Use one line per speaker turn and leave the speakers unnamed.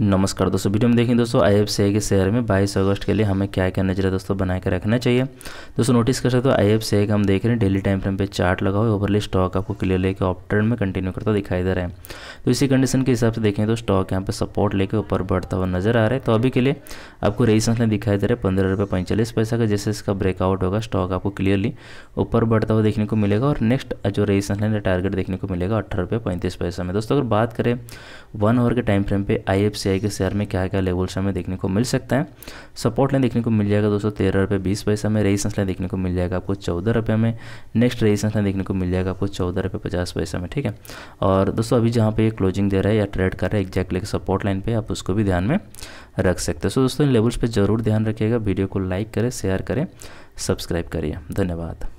नमस्कार दोस्तों वीडियो में देखें दोस्तों आई एफ के शेयर में 22 अगस्त के लिए हमें क्या क्या नजर दोस्तों बना के रखना चाहिए दोस्तों नोटिस कर सकते हो आई एफ का हम देख रहे हैं डेली टाइम फ्रेम पे चार्ट लगा हुआ है ओवरली स्टॉक आपको क्लियर लेके ऑप ट्रेंड में कंटिन्यू करता दिखाई दे रहा है तो इसी कंडीशन के हिसाब से देखें तो स्टॉक यहाँ पर सपोर्ट लेकर ऊपर बढ़ता हुआ नजर आ रहा है तो अभी के लिए आपको रेजिस्टेंस में दिखाई दे रहा है पंद्रह रुपये पैंतालीस पैसा का जैसे इसका ब्रेकआउट होगा स्टॉक आपको क्लियरली ऊपर बढ़ता हुआ देखने को मिलेगा और नेक्स्ट जो रेजिस्टेंस लाइन टारगेट देखने को मिलेगा अट्ठारह रुपये पैंतीस पैसा में दोस्तों अगर बात करें वन आवर के टाइम फ्रेम पे आई के शेयर में क्या क्या लेवल्स हमें देखने को मिल सकता है सपोर्ट लाइन देखने को मिल जाएगा दोस्तों तेरह रुपये बीस पैसा में रेजिस्टेंस लाइन देखने को मिल जाएगा आपको चौदह रुपये में नेक्स्ट रेजिस्टेंस लाइन देखने को मिल जाएगा आपको चौदह रुपये पचास पैसा में ठीक है और दोस्तों अभी जहाँ पे क्लोजिंग दे रहा है या ट्रेड कर रहा है एग्जैक्ट लेकर सपोर्ट लाइन पे आप उसको भी ध्यान में रख सकते हैं सो दोस्तों इन लेवल्स पे ज़रूर ध्यान रखिएगा वीडियो को लाइक करें शेयर करें सब्सक्राइब करिए धन्यवाद